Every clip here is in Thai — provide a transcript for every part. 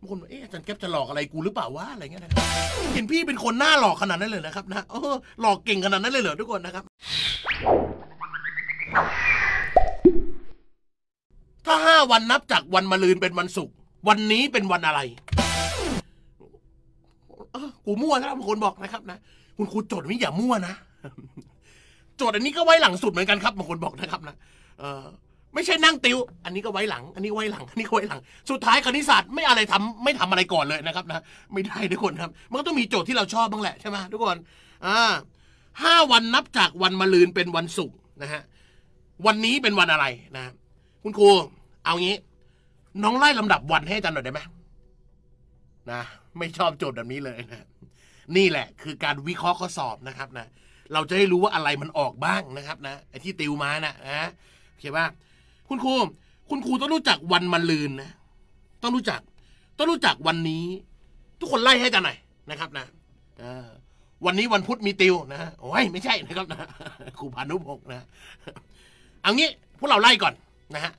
บางคนเอ๊ะอาจารย์แก๊ปจะหลอกอะไรกูหรือเปล่าวะอะไรเงี้ยนะครับเห็นพี่เป็นคนหน้าหลอกขนาดนั้นเลยนะครับ นะเออหลอกเก่งขนาดนั้นเลยเหรอทุกคนนะครับ ถ้าห้าวันนับจากวันมะรืนเป็น วันศุกร์วันนี้เป็นวันอะไรกูมั่วแล้วบางคนบอกนะครับนะคุณครูโจทย์นี้อย่ามั่วนะโจทย์อันนี้ก็ไว้ หลังสุดเหมือนกันครับบางคนบอกนะครับ นะเออไม่ใช่นั่งติว อันนี้ก็ไว้หลัง อันนี้ไว้หลัง อันนี้ไว้หลัง สุดท้ายคณิตศาสตร์ไม่อะไรทำ ไม่ทำอะไรก่อนเลยนะครับ นะ ไม่ได้ทุกคนครับ มันก็ต้องมีโจทย์ที่เราชอบบ้างแหละใช่ไหมทุกคน อ่า ห้าวันนับจากวันมะรืนเป็นวันศุกร์นะฮะ วันนี้เป็นวันอะไรนะ คุณครู เอางี้ น้องไล่ลำดับวันให้จานหน่อยได้ไหมนะ ไม่ชอบโจทย์แบบนี้เลยนะนี่แหละ คือการวิเคราะห์ข้อสอบนะครับ นะ เราจะได้รู้ว่าอะไรมันออกบ้างนะครับ นะ ไอ้ที่ติวมานะ่ะนะโอเคป่ะคุณครู คุณครูต้องรู้จักวันมะลืนนะ ต้องรู้จัก ต้องรู้จักวันนี้ ทุกคนไล่ให้กันหน่อยนะครับนะ วันนี้วันพุธมีติวนะโอ้ยไม่ใช่นะครับนะครูพานุพงศ์นะ เอางี้ พวกเราไล่ก่อน นะฮะ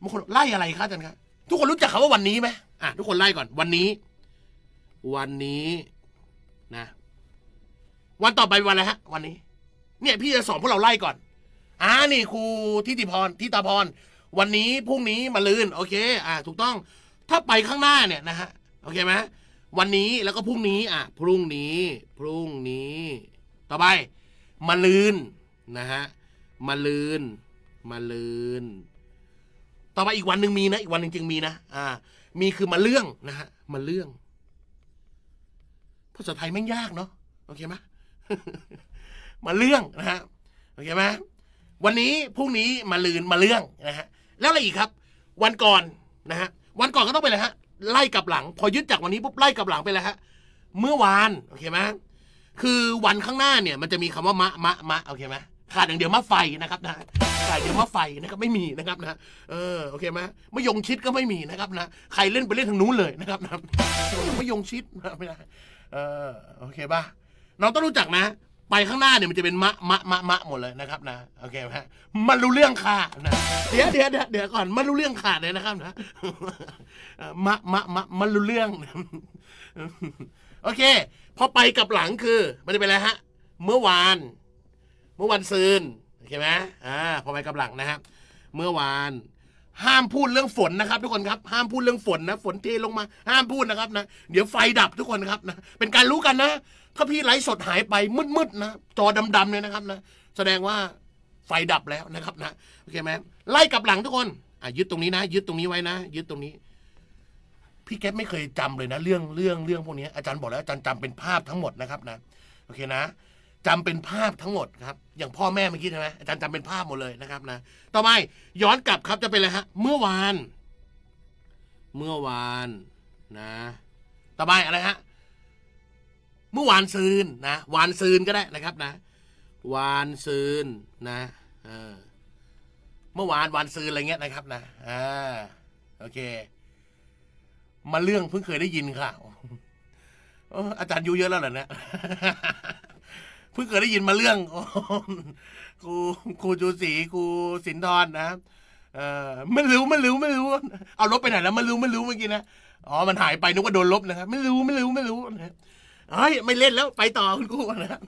บางคนไล่อะไรครับอาจารย์ครับ ทุกคนรู้จักคำว่าวันนี้ไหมอ่ะทุกคนไล่ก่อน วันนี้ วันนี้นะ วันต่อไปวันอะไรฮะ วันนี้ เนี่ย พี่จะสอนพวกเราไล่ก่อนอ่านี่ครูทิติพรทิตาพรวันนี้พรุ่งนี้ มาลืนโอเคอ่าถูกต้องถ้าไปข้างหน้าเนี่ยนะฮะโอเคไหมวันนี้แล้วก็พรุ่งนี้อ่ะพรุ่งนี้ พรุ่งนี้ ต่อไป มาลืนนะฮะมาลืน มาลืน ต่อไปอีกวันหนึ่งมีนะอีกวันหนึ่งจิงมีนะอ่ามีคือมาเรื่องนะฮะมาเรื่องภาษาไทยไม่งยากเนาะโอเคไหมมาเรื่องนะฮะโอเคไหมวันนี้พรุ่งนี้มาลืนมาเรื่องนะฮะแล้วอะไรอีกครับ วันก่อนนะฮะวันก่อนก็ต้องไปเลยฮะไล่กลับหลัง พอยึดจากวันนี้ปุ๊บไล่กลับหลังไปเลยฮะเมื่อวานโอเคไหมคือวันข้างหน้าเนี่ยมันจะมีคำว่ามะมะมะโอเคไหมขาดอย่างเดียวมะไฟนะครับนะขาดเดียวมะไฟนะครับไม่มีนะครับนะเออโอเคไหมมะยงชิดก็ไม่มีนะครับนะใครเล่นไปเล่นทางนู้นเลยนะครับนะมะยงชิดไม่ได้เออโอเคป่ะเราต้องรู้จักนะไปข้างหน้าเนี่ยมันจะเป็นมะมะมะมะหมดเลยนะครับนะโอเคไหมมันรู้เรื่องค่ะนะเดี๋ยวเดี๋ยวเดี๋ยวก่อนมันรู้เรื่องขาดเลยนะครับนะมะมะมะมันรู้เรื่องโอเคพอไปกับหลังคือมันจะเป็นอะไรฮะเมื่อวาน เมื่อวันซืนโอเคไหมอ่าพอไปกับหลังนะครับเมื่อวาน ห้ามพูดเรื่องฝนนะครับ ทุกคนครับ ห้ามพูดเรื่องฝนนะฝนเทลงมาห้ามพูดนะครับ นะ เดี๋ยวไฟดับทุกคนครับนะเป็นการรู้กันนะถ้าพี่ไลฟ์สดหายไปมืดๆนะจอดำๆเลยนะครับนะ แสดงว่าไฟดับแล้วนะครับนะ โอเคไหมไล่กลับหลัง ทุกคนอ่ะยึดตรงนี้นะ ยึดตรงนี้ไว้นะยึดตรงนี้ พี่แก๊ปไม่เคยจำเลยนะ เรื่องเรื่องเรื่องพวกนี้อาจารย์บอกแล้วอาจารย์จำเป็นภาพทั้งหมดนะครับนะโอเคนะ จำเป็นภาพทั้งหมด ครับ อย่างพ่อแม่เมื่อกี้ใช่ไหมอาจารย์จำเป็นภาพหมดเลยนะครับ นะ ต่อไป ย้อนกลับครับจะเป็นอะไรฮะเมื่อวาน เมื่อวานนะ ต่อไปอะไรฮะเมื่อวานซืนนะวานซืนก็ได้นะครับนะวานซืนนะเออเมื่อวานวานซืนอะไรเงี้ยนะครับนะอ่าโอเคมาเรื่องเพิ่งเคยได้ยินข่าวอาจารย์ยูเยอะแล้วเหรอเนี่ยเพิ่งเคยได้ยินมาเรื่องครูครูจูสีครูสินทรนะ เออไม่รู้ไม่รู้ไม่รู้เอาลบไปไหนแล้วไม่รู้ไม่รู้เมื่อกี้นะอ๋อมันหายไปนึกว่าโดนลบนะครับไม่รู้ไม่รู้ไม่รู้ นะเฮ้ยไม่เล่นแล้วไปต่อคุณครูนะ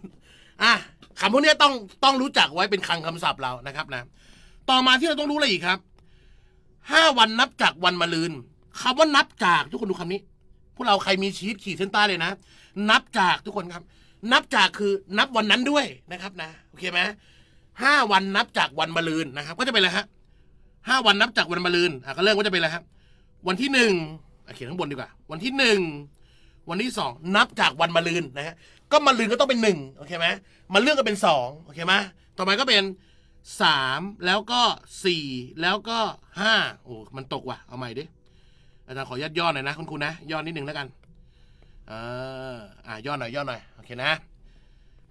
อ่ะคำพวกนี้ต้องต้องรู้จักไว้เป็นคังคำศัพท์เรานะครับนะต่อมาที่เราต้องรู้อะไรอีกครับห้าวันนับจากวันมะรืนคำว่านับจากทุกคนดูคำนี้ พวกเราใครมีชีตขีดเส้นใต้เลยนะนับจากทุกคนครับ นับจากคือนับวันนั้นด้วยนะครับ นะโอเคไหมห้าวันนับจากวันมะรืนนะครับก็จะเป็นอะไรฮะห้าวันนับจากวันมะรืนอ่ะก็เริ่มก็จะเป็นอะไรฮะวันที่หนึ่งเขียนข้างบนดีกว่า วันที่หนึ่งวันที่สองนับจากวันมะรืนนะฮะก็มะรืนก็ต้องเป็นหนึ่งโอเคไหมมะเรื่องก็เป็นสองโอเคไหมต่อไปก็เป็นสามแล้วก็สี่แล้วก็ห้าโอ้มันตกว่ะเอาใหม่ดิอาจารย์ขอยัดย่อหน่อยนะ คุณครูนะย่อนิดนึงแล้วกัน เอออ่าย่อหน่อยย่อหน่อยโอเคนะ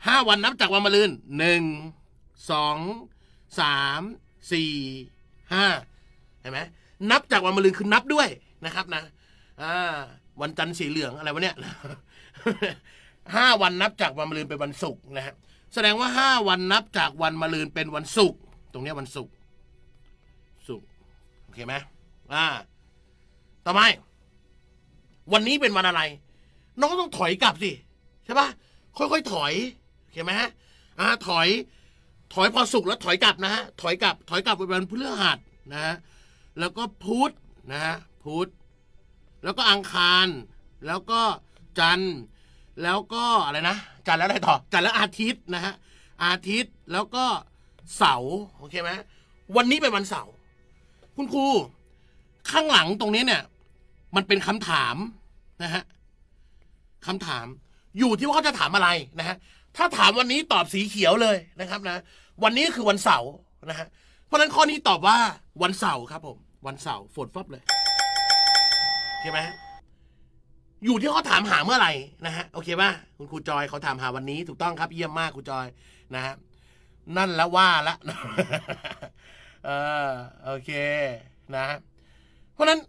ห้าวันนับจากวันมะรืนหนึ่งสองสามสี่ห้าเห็นไหมนับจากวันมะรืนคือนับด้วยนะครับนะอ่าวันจันทร์สีเหลืองอะไรวะเนี่ยห้าวันนับจากวันมะรืนเป็นวันศุกร์นะฮะ แสดงว่าห้าวันนับจากวันมะรืนเป็นวันศุกร์ ตรงเนี้ยวันศุกร์ ศุกร์โอเคไหมอ่าต่อไปวันนี้เป็นวันอะไร น้องต้องถอยกลับสิ ใช่ปะค่อยๆถอยโอเคไหมฮะอ่า ถอย ถอยพอสุกแล้วถอยกลับนะฮะ ถอยกลับ ถอยกลับไปวันพฤหัสนะฮะ แล้วก็พุธนะฮะพุธแล้วก็อังคาร แล้วก็จันทร์แล้วก็อะไรนะ จันทร์แล้วอะไรต่อ จันทร์แล้วอาทิตย์นะฮะ อาทิตย์ แล้วก็เสาร์ โอเคไหมวันนี้เป็นวันเสาร์ คุณครูข้างหลังตรงนี้เนี่ย มันเป็นคำถามนะฮะคำถาม อยู่ที่ว่าเขาจะถามอะไรนะฮะ ถ้าถามวันนี้ตอบสีเขียวเลยนะครับนะ วันนี้คือวันเสาร์นะฮะ เพราะฉะนั้นข้อนี้ตอบว่าวันเสาร์ครับผม วันเสาร์ฝนฟับเลยใช่ไหมอยู่ที่เขาถามหาเมื่อไหร่นะฮะ โอเคป่ะคุณครูจอยเขาถามหาวันนี้ ถูกต้องครับเยี่ยมมากครูจอยนะฮะนั่นแล้วว่าละเออโอเค นะ เพราะนั้น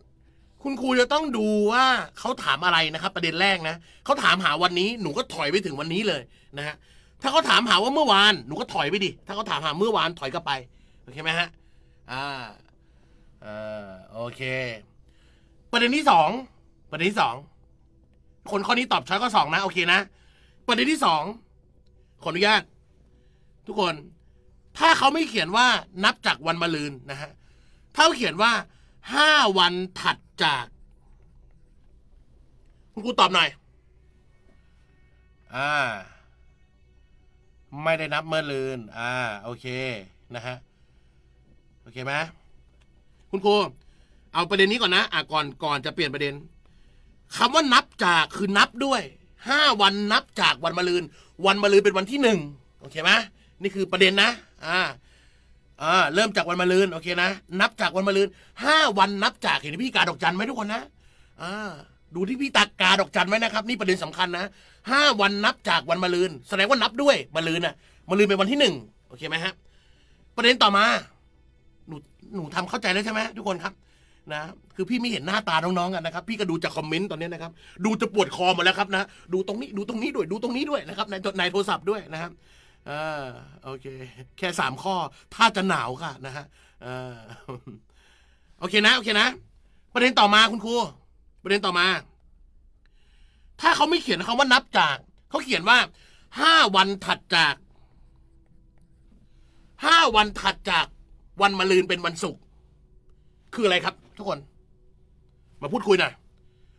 คุณครูจะต้องดูว่า เขาถามอะไรนะครับ ประเด็นแรกนะเขาถามหาวันนี้ หนูก็ถอยไปถึงวันนี้เลยนะฮะถ้าเขาถามหาว่าเมื่อวานหนูก็ถอยไปดิถ้าเขาถามหาเมื่อวานถอยกลับไปโอเคไหมฮะอ่าเออโอเคประเด็นที่สองประเด็นที่สอง คนข้อนี้ตอบช้อยข้อสองนะโอเคนะ ประเด็นที่สองขออนุญาตทุกคน ถ้าเขาไม่เขียนว่านับจากวันมะรืนนะฮะถ้าเขียนว่าห้าวันถัดจาก คุณครูตอบหน่อย อ่า ไม่ได้นับเมื่อลืน อ่า โอเคนะฮะ โอเคไหมคุณครูเอาประเด็นนี้ก่อนนะอ่ะก่อนก่อนจะเปลี่ยนประเด็น คำว่านับจากคือนับด้วยห้าวันนับจากวันมะรืน วันมะรืนเป็นวันที่หนึ่งโอเคไหมนี่คือประเด็นนะ อ่าอ่าเริ่มจากวันมะรืนโอเคนะนับจากวันมะรืนห้าวันนับจากเห็นพี่กาดอกจันไหมทุกคนนะอ่าดูที่พี่ตากาดอกจันไหมนะครับนี่ประเด็นสำคัญนะห้าวันนับจากวันมะรืนแสดงว่านับด้วยมะรืนน่ะมะรืนเป็นวันที่หนึ่งโอเคไหมฮะประเด็นต่อมา หนูหนูทำเข้าใจแล้วใช่ไหมทุกคนครับนะ คือพี่ไม่เห็นหน้าตาน้องๆกันนะครับ พี่ก็ดูจากคอมเมนต์ตอนนี้นะครับ ดูจะปวดคอหมดแล้วครับ นะ ดูตรงนี้ ดูตรงนี้ด้วย ดูตรงนี้ด้วยนะครับในในโทรศัพท์ด้วยนะครับอ่าโอเค แค่สามข้อ ถ้าจะหนาวค่ะ นะฮะอ่าโอเคนะโอเคนะประเด็นต่อมาคุณครูประเด็นต่อมา ถ้าเขาไม่เขียนคาว่านับจากเขาเขียนว่าห้าวันถัดจากห้าวันถัดจากวันมะรืนเป็นวันศุกร์คืออะไรครับทุกคน มาพูดคุยหน่อย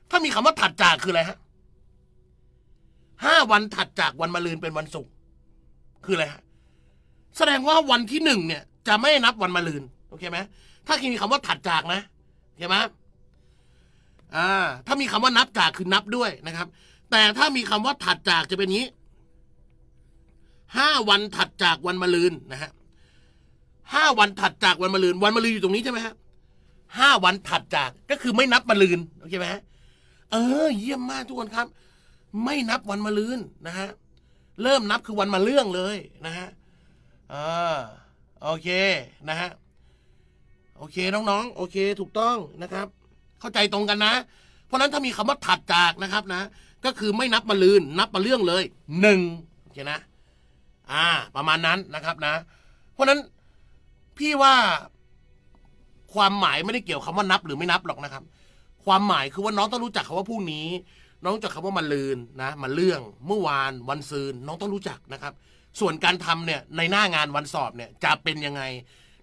ถ้ามีคำว่าถัดจากคืออะไรฮะห้าวันถัดจากวันมะรืนเป็นวันศุกร์คืออะไรฮะแสดงว่าวันที่หนึ่งเนี่ย จะไม่นับวันมะรืน โอเคไหมถ้ามีคำว่าถัดจากนะโอเคไหมอ่าถ้ามีคำว่านับจากคือนับด้วยนะครับ แต่ถ้ามีคำว่าถัดจากจะเป็นนี้ห้าวันถัดจากวันมะรืนนะฮะห้าวันถัดจากวันมะรืน วันมะรืนอยู่ตรงนี้ใช่ไหมครับห้าวันถัดจากก็คือไม่นับมะลืนโอเคไหมเออ เยี่ยมมากทุกคนครับ ไม่นับวันมะลืนนะฮะ เริ่มนับคือวันมะเรื่องเลยนะฮะเออโอเคนะฮะ โอเคน้องๆโอเคถูกต้องนะครับ เข้าใจตรงกันนะ เพราะนั้นถ้ามีคำว่าถัดจากนะครับนะ ก็คือไม่นับมาลืน นับมาเรื่องเลยหนึ่งโอเคนะอ่าประมาณนั้นนะครับนะ เพราะนั้นพี่ว่าความหมายไม่ได้เกี่ยวคำว่านับหรือไม่นับหรอกนะครับ ความหมายคือว่าน้องต้องรู้จักคำว่าพรุ่งนี้ น้องจักคำว่ามันลืนนะมันเรื่องเมื่อวาน วันซืนน้องต้องรู้จักนะครับ ส่วนการทำเนี่ยในหน้างานวันสอบเนี่ย จะเป็นยังไง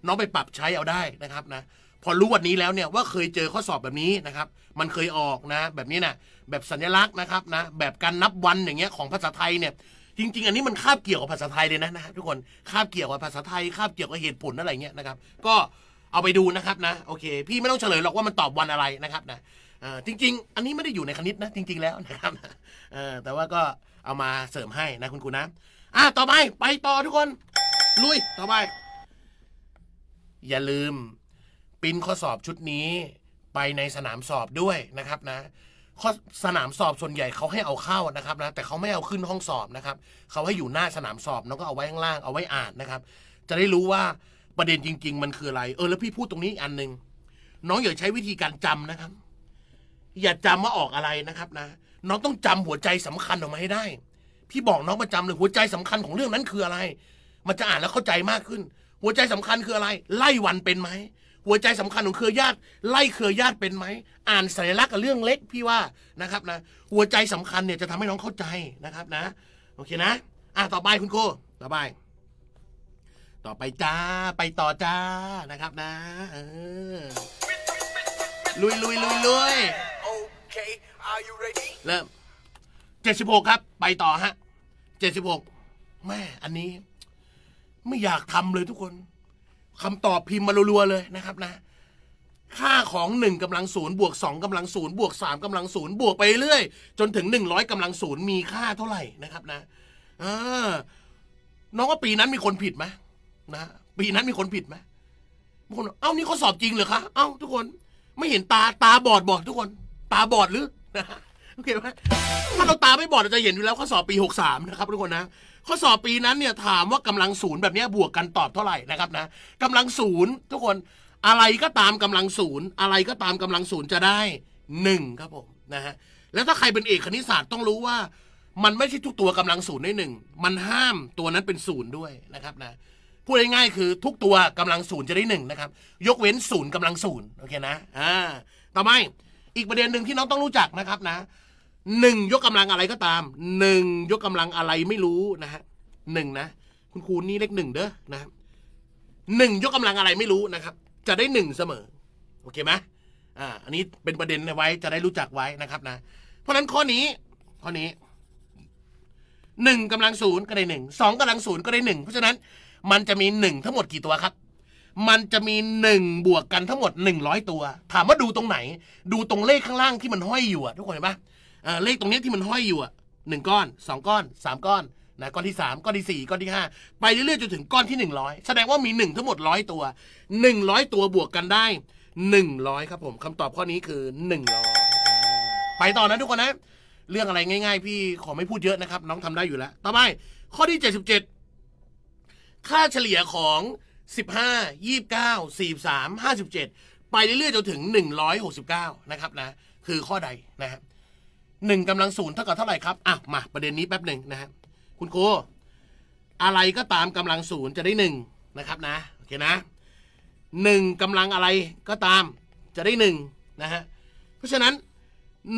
น้องไปปรับใช้เอาได้นะครับนะพอรู้วันนี้แล้วเนี่ยว่าเคยเจอข้อสอบแบบนี้นะครับ มันเคยออกนะ แบบนี้นะแบบสัญลักษณ์นะครับนะแบบการนับวันอย่างเงี้ยของภาษาไทยเนี่ยจริง ๆ อันนี้มันคาบเกี่ยวกับภาษาไทยเลยนะนะทุกคนคาบเกี่ยวกับภาษาไทยคาบเกี่ยวกับเหตุผลอะไรเงี้ยนะครับ ก็เอาไปดูนะครับนะโอเคพี่ไม่ต้องเฉลยหรอกว่ามันตอบวันอะไรนะครับนะจริง ๆ อันนี้ไม่ได้อยู่ในคณิตนะจริง ๆ แล้วนะครับ แต่ว่าก็เอามาเสริมให้นะคุณครูนะอ่ะต่อไป ไปต่อทุกคน ลุยต่อไป อย่าลืมปิ้นข้อสอบชุดนี้ไปในสนามสอบด้วยนะครับนะข้อสนามสอบส่วนใหญ่เขาให้เอาเข้านะครับนะแต่เขาไม่เอาขึ้นห้องสอบนะครับเขาให้อยู่หน้าสนามสอบแล้วก็เอาไว้ข้างล่างเอาไว้อ่านนะครับ จะได้รู้ว่าประเด็นจริง ๆมันคืออะไร เออแล้วพี่พูดตรงนี้อีกอันหนึ่งน้องอย่าใช้วิธีการจำนะครับ อย่าจำว่าออกอะไรนะครับนะ น้องต้องจำหัวใจสำคัญออกมาให้ได้ พี่บอกน้องประจำเลยหัวใจสำคัญของเรื่องนั้นคืออะไร มันจะอ่านแล้วเข้าใจมากขึ้น หัวใจสำคัญคืออะไร ไล่วันเป็นไหม หัวใจสำคัญของเครือญาติ ไล่เครือญาติเป็นไหมอ่านสัญลักษณ์กับเรื่องเล็ก พี่ว่านะครับนะหัวใจสำคัญเนี่ยจะทำให้น้องเข้าใจนะครับนะโอเคนะอ่ะต่อไปคุณโกูต่อไปต่อไปจ้า ไปต่อจ้านะครับนะออลุยลุยลุยลุยเริ่มเจ็ดสิบหกครับ ไปต่อฮะเจ็ดสิบหกแม่ อันนี้ ไม่อยากทำเลยทุกคนคำตอบพิมพ์มารัว ๆ เลยนะครับ นะ ค่าของหนึ่งกำลังศูนย์บวกสองกำลังศูนย์บวกสามกำลังศูนย์บวกไปเรื่อยจนถึงหนึ่งร้อยกำลังศูนย์มีค่าเท่าไหร่นะครับ นะ เออน้องว่าปีนั้นมีคนผิดไหมนะปีนั้นมีคนผิดไหมบางคนเอ้านี่เขาสอบจริงเหรอคะ เอ้า ทุกคน ไม่เห็นตา ตาบอดบอดทุกคน ตาบอดหรือ โอเคไหมถ้าเราตาไม่บอดเราจะเห็นอยู่แล้วข้อสอบปี63นะครับทุกคนนะ ข้อสอบปีนั้นเนี่ย ถามว่ากำลังศูนย์แบบนี้บวกกันตอบเท่าไหร่นะครับนะกำลังศูนย์ทุกคน อะไรก็ตามกำลังศูนย์อะไรก็ตามกำลังศูนย์จะได้หนึ่งครับผมนะฮะ แล้วถ้าใครเป็นเอกคณิตศาสตร์ต้องรู้ว่า มันไม่ใช่ทุกตัวกำลังศูนย์ได้หนึ่ง มันห้ามตัวนั้นเป็นศูนย์ด้วยนะครับนะพูดง่ายๆคือ ทุกตัวกำลังศูนย์จะได้หนึ่งนะครับ ยกเว้นศูนย์กำลังศูนย์โอเคนะอ่าต่อไป อีกประเด็นหนึ่งที่น้องต้องรู้จักนะครับนะหนึ่งยกกำลังอะไรก็ตามหนึ่งยกกำลังอะไรไม่รู้นะฮะหนึ่งนะ คุณครูนี่เลขหนึ่งเด้อนะครับหนึ่งยกกำลังอะไรไม่รู้นะครับ จะได้หนึ่งเสมอโอเคไหมอ่าอันนี้เป็นประเด็นไว้ จะได้รู้จักไว้นะครับนะ เพราะฉะนั้นข้อนี้ ข้อนี้หนึ่งกำลังศูนย์ก็ได้หนึ่งสองกำลังศูนย์ก็ได้หนึ่งเพราะฉะนั้นมันจะมีหนึ่งทั้งหมดกี่ตัวครับ มันจะมีหนึ่งบวกกันทั้งหมดหนึ่งร้อยตัว ถามว่าดูตรงไหน ดูตรงเลขข้างล่างที่มันห้อยอยู่อะทุกคนเห็นปะเลขตรงนี้ที่มันห้อยอยู่อะหนึ่งก้อนสองก้อนสามก้อนนะก้อนที่สามก้อนที่สี่ก้อนที่ห้าไปเรื่อยๆจนถึงก้อนที่หนึ่งร้อยแสดงว่ามีหนึ่งทั้งหมดร้อยตัวหนึ่งร้อยตัวบวกกันได้หนึ่งร้อยครับผมคำตอบข้อนี้คือหนึ่งร้อยไปต่อนะทุกคนนะ เรื่องอะไรง่าย ๆ พี่ขอไม่พูดเยอะนะครับน้องทำได้อยู่แล้ว ต่อไปข้อที่เจ็็ดค่าเฉลี่ยของ 15 29 43 57 ไปเรื่อยๆจนถึง 169 นะครับนะคือข้อใดนะครับหนึ่งกำลังศูนย์เท่ากับเท่าไหร่ครับอ่ะมาประเด็นนี้แป๊บหนึ่งนะครับคุณครูอะไรก็ตามกำลังศูนย์จะได้หนึ่งนะครับนะโอเคนะหนึ่งกำลังอะไรก็ตามจะได้หนึ่งนะฮะเพราะฉะนั้น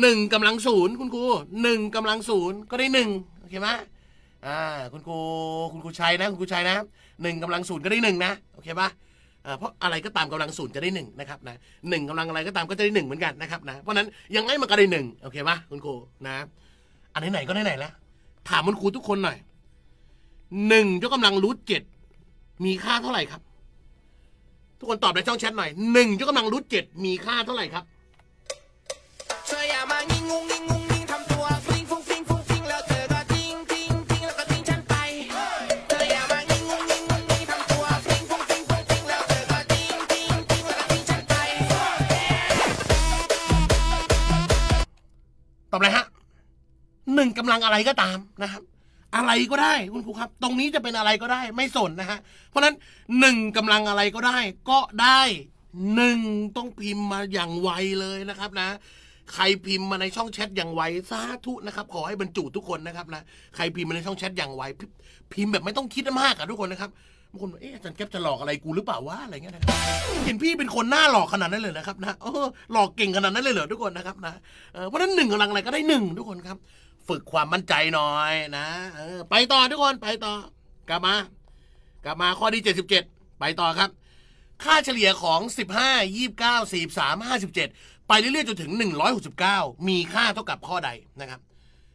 หนึ่งกำลังศูนย์คุณครูหนึ่งกำลังศูนย์ก็ได้หนึ่งโอเคไหมอ่าคุณครูคุณครูชัยนะคุณครูชัยนะหนึ่งกำลังศูนย์ก็ได้หนึ่งนะโอเคปะเพราะอะไรก็ตามกำลังศูนย์จะได้หนึ่งนะครับนะหนึ่งกำลังอะไรก็ตามก็จะได้หนึ่งเหมือนกันนะครับนะเพราะนั้นยังไงมันก็ได้หนึ่งโอเคปะคุณครูนะอันไหนก็ไหนๆแล้วถามคุณครูทุกคนหน่อยหนึ่งยกกำลังรูทเจ็ดมีค่าเท่าไหร่ครับ ทุกคนตอบในช่องแชทหน่อยหนึ่งยกกำลังรูทเจ็ดมีค่าเท่าไหร่ครับเธออย่ามางงงงงกำลังอะไรก็ตามนะครับ อะไรก็ได้คุณครูครับ ตรงนี้จะเป็นอะไรก็ได้ไม่สนนะฮะเพราะฉะนั้นหนึ่งกำลังอะไรก็ได้ ก็ได้หนึ่งต้องพิมพ์มาอย่างไวเลยนะครับนะ ใครพิมพ์มาในช่องแชทอย่างไวสาธุนะครับ ขอให้บรรจุทุกคนนะครับนะใครพิมพ์มาในช่องแชทอย่างไวพิมพ์แบบไม่ต้องคิดมากอะทุกคนนะครับบางคนเอ๊ะอาจารย์แก๊ปจะหลอกอะไรกูหรือเปล่าวะอะไรเงี้ยนะเห็นพี่เป็นคนหน้าหลอกขนาดนั้นเลยนะครับนะอหลอกเก่งขนาดนั้นเลยเหรอทุกคนนะครับนะเพราะนั้นหนึ่งกำลังอะไรก็ได้หนึ่งทุกคนครับฝึกความมั่นใจหน่อยนะออไปต่อทุกคน ไปต่อ กลับมา กลับมาข้อที่เจ็ดสิบเจ็ดไปต่อครับ ค่าเฉลี่ยของสิบห้ายี่บเก้าสี่สามห้าสิบเจ็ดไปเรื่อยๆจนถึงหนึ่งร้อยหกสิบเก้ามีค่าเท่ากับข้อใดนะครับ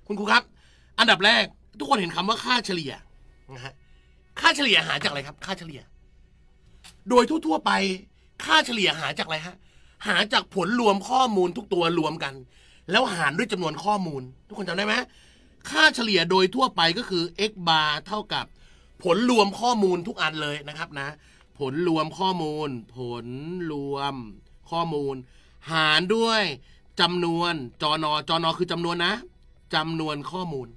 คุณครูครับ อันดับแรกทุกคนเห็นคำว่าค่าเฉลี่ยนะฮะค่าเฉลี่ยหาจากอะไรครับ ค่าเฉลี่ย โดยทั่วๆไป ค่าเฉลี่ยหาจากอะไรฮะหาจากผลรวมข้อมูลทุกตัวรวมกันแล้วหารด้วยจำนวนข้อมูล ทุกคนจำได้ไหมค่าเฉลี่ยโดยทั่วไปก็คือ x bar เท่ากับ ผลรวมข้อมูลทุกอันเลยนะครับนะ ผลรวมข้อมูล ผลรวมข้อมูล หารด้วยจำนวนจอนอจอนอคือจำนวนนะจำนวนข้อมูล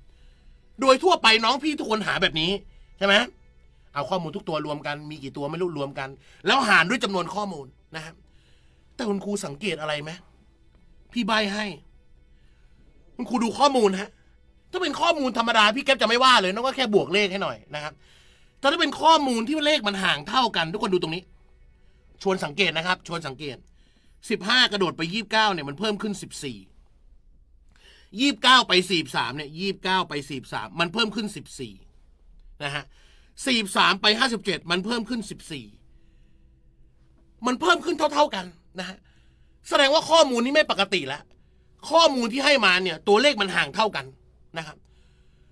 โดยทั่วไปน้องพี่ทุกคนหาแบบนี้ใช่ไหมเอาข้อมูลทุกตัวรวมกัน มีกี่ตัวไม่รู้รวมกัน แล้วหารด้วยจำนวนข้อมูลนะครับ แต่คุณครูสังเกตอะไรไหมพี่ใบให้คุณครูดูข้อมูลฮะถ้าเป็นข้อมูลธรรมดาพี่แก๊ปจะไม่ว่าเลยน้องก็แค่บวกเลขให้หน่อยนะครับ แต่ถ้าเป็นข้อมูลที่เลขมันห่างเท่ากันทุกคนดูตรงนี้ ชวนสังเกตนะครับ ชวนสังเกตสิบห้ากระโดดไปยี่บเก้าเนี่ย มันเพิ่มขึ้นสิบสี่ยี่บเก้าไปสี่สามเนี่ยยี่บเก้าไปสี่สามมันเพิ่มขึ้นสิบสี่นะฮะสี่สามไปห้าสิบเจ็ดมันเพิ่มขึ้นสิบสี่มันเพิ่มขึ้นเท่า ๆกันนะฮะแสดงว่าข้อมูลนี้ไม่ปกติแล้วข้อมูลที่ให้มาเนี่ย ตัวเลขมันห่างเท่ากันนะครับ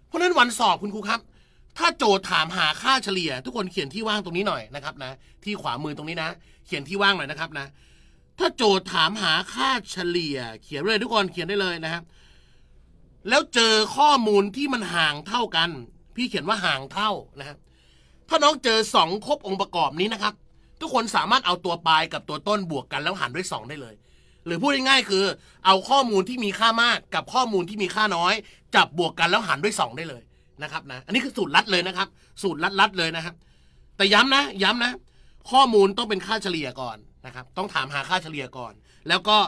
เพราะนั้นวันสอบคุณครูครับ ถ้าโจทย์ถามหาค่าเฉลี่ย ทุกคนเขียนที่ว่างตรงนี้หน่อยนะครับ นะที่ขวามือตรงนี้นะเขียนที่ว่างหน่อยนะครับนะ ถ้าโจทย์ถามหาค่าเฉลี่ย เขียนเลยทุกคนเขียนได้เลยนะครับแล้วเจอข้อมูลที่มันห่างเท่ากัน พี่เขียนว่าห่างเท่านะครับ ถ้าน้องเจอสองครบองค์ประกอบนี้นะครับ ทุกคนสามารถเอาตัวปลายกับตัวต้นบวกกัน แล้วหารด้วยสองได้เลยหรือพูดง่ายๆคือเอาข้อมูลที่มีค่ามากกับข้อมูลที่มีค่าน้อย จับบวกกันแล้วหารด้วย 2 ได้เลยนะครับนะอันนี้คือสูตรลัดเลยนะครับ สูตรลัดๆเลยนะครับ แต่ย้ำนะย้ำนะ ข้อมูลต้องเป็นค่าเฉลี่ยก่อนนะครับ ต้องถามหาค่าเฉลี่ยก่อน แล้วก็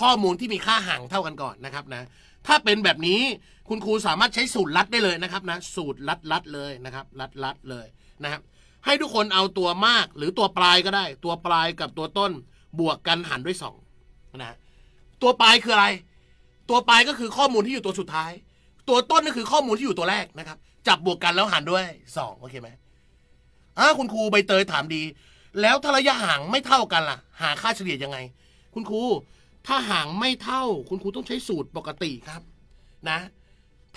ข้อมูลที่มีค่าห่างเท่ากันก่อนนะครับนะถ้าเป็นแบบนี้คุณครูสามารถใช้สูตรลัดได้เลยนะครับนะสูตรลัดลัดเลยนะครับลัดลัดเลยนะครับให้ทุกคนเอาตัวมาก หรือตัวปลายก็ได้ ตัวปลายกับตัวต้นบวกกันหารด้วย 2นะตัวปลายคืออะไร ตัวปลายก็คือข้อมูลที่อยู่ตัวสุดท้าย ตัวต้นก็คือข้อมูลที่อยู่ตัวแรกนะครับ จับบวกกันแล้วหารด้วยสองโอเคไหมอ่าคุณครูใบเตยถามดี แล้วถ้าระยะห่างไม่เท่ากันล่ะ หาค่าเฉลี่ยยังไง คุณครูถ้าห่างไม่เท่า คุณครูต้องใช้สูตรปกติครับนะ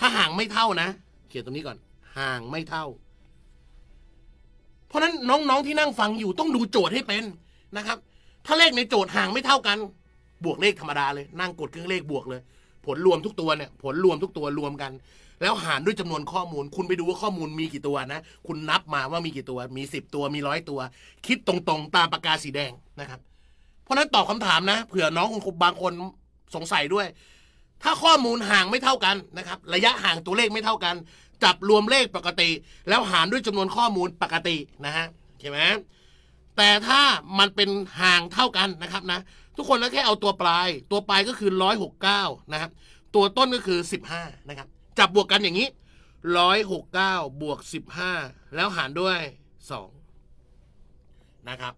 ถ้าห่างไม่เท่านะเขียนตรงนี้ก่อน ห่างไม่เท่า เพราะนั้นน้องๆที่นั่งฟังอยู่ต้องดูโจทย์ให้เป็นนะครับ ถ้าเลขในโจทย์ห่างไม่เท่ากันบวก เลขธรรมดาเลย นั่งกดเครื่องเลขบวกเลย ผลรวมทุกตัวเนี่ย ผลรวมทุกตัวรวมกัน แล้วหารด้วยจำนวนข้อมูล คุณไปดูว่าข้อมูลมีกี่ตัวนะ คุณนับมาว่ามีกี่ตัวมีสิบตัวมีร้อยตัวคิดตรง ๆ ตามปากกาสีแดงนะครับ เพราะนั้นตอบคาถามนะ เผื่อน้องคบางคนสงสัยด้วย ถ้าข้อมูลห่างไม่เท่ากันนะครับ ระยะห่างตัวเลขไม่เท่ากัน จับรวมเลขปกติ แล้วหารด้วยจำนวนข้อมูลปกตินะฮะใช่ไหมแต่ถ้ามันเป็นห่างเท่ากันนะครับนะทุกคนก็แค่เอาตัวปลาย ตัวปลายก็คือร้อยหกเก้านะครับตัวต้นก็คือสิบห้านะครับจับบวกกันอย่างนี้ร้อยหกเก้าบวกสิบห้าแล้วหารด้วยสองนะครับ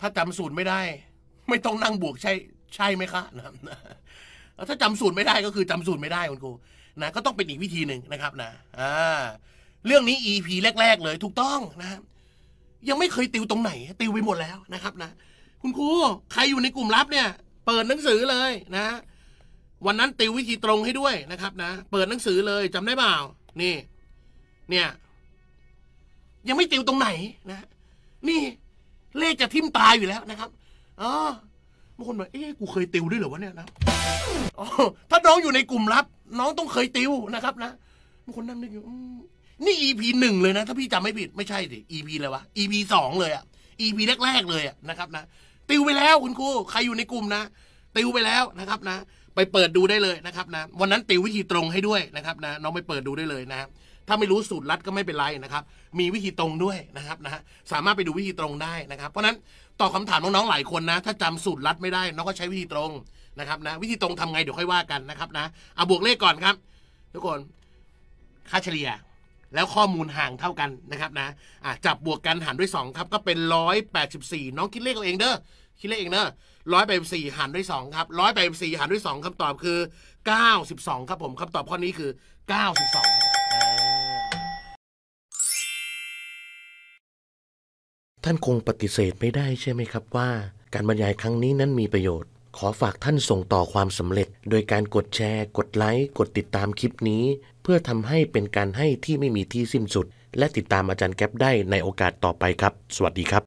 ถ้าจำสูตรไม่ได้ ไม่ต้องนั่งบวกใช่ใช่ไหมคะนะครับถ้าจำสูตรไม่ได้ก็คือจำสูตรไม่ได้คุณครูนะก็ต้องเป็นอีกวิธีหนึ่งนะครับนะเรื่องนี้ EP แรก ๆเลย ถูกต้องนะครับยังไม่เคยติวตรงไหนติวไปหมดแล้วนะครับนะ คุณครูใครอยู่ในกลุ่มลับเนี่ย เปิดหนังสือเลยนะวันนั้นติววิธีตรงให้ด้วยนะครับนะ เปิดหนังสือเลย จำได้เปล่านี่ เนี่ย ยังไม่ติวตรงไหนนะนี่ เลขจะทิ่มตายอยู่แล้วนะครับอ๋อบางคนบอกเอ๊ะกูเคยติวด้วยเหรอวะเนี่ยนะถ้าน้องอยู่ในกลุ่มลับ น้องต้องเคยติวนะครับ นะบางคนนั่งนึกอยู่นี่ EP หนึ่งเลยนะถ้าพี่จำไม่ผิดไม่ใช่สิ EP เลยวะ EP สองเลยอะ EP แรก ๆ เลยอะนะครับนะติวไปแล้วคุณครูใครอยู่ในกลุ่มนะ ติวไปแล้วนะครับนะไปเปิดดูได้เลยนะครับนะวันนั้นติววิธีตรงให้ด้วยนะครับนะน้องไปเปิดดูได้เลยนะถ้าไม่รู้สูตรลัดก็ไม่เป็นไรนะครับ มีวิธีตรงด้วยนะครับนะสามารถไปดูวิธีตรงได้นะครับ เพราะนั้นตอบคาถามน้องๆหลายคนนะถ้าจำสูตรลัดไม่ได้น้องก็ใช้วิธีตรงนะครับนะวิธีตรงทำไงเดี๋ยวค่อยว่ากันนะครับนะเอาบวกเลขก่อนครับ ทุกคนค่าเฉลี่ยแล้วข้อมูลห่างเท่ากันนะครับนะะจับบวกกันหารด้วย2ครับก็เป็น 184 น้องคิดเลขเอาเองเด้อคิดเลขเองเด้อร้อยแปดสี่หารด้วยสองครับร้อยแปดสี่หารด้วยสองคำตอบคือเก้าสิบสองครับผมคำตอบข้อนี้คือเก้าสิบสองท่านคงปฏิเสธไม่ได้ใช่ไหมครับว่า การบรรยายครั้งนี้นั้นมีประโยชน์ ขอฝากท่านส่งต่อความสำเร็จโดยการกดแชร์ กดไลค์กดติดตามคลิปนี้เพื่อทำให้เป็นการให้ที่ไม่มีที่สิ้นสุด และติดตามอาจารย์แก๊ปได้ในโอกาสต่อไปครับ สวัสดีครับ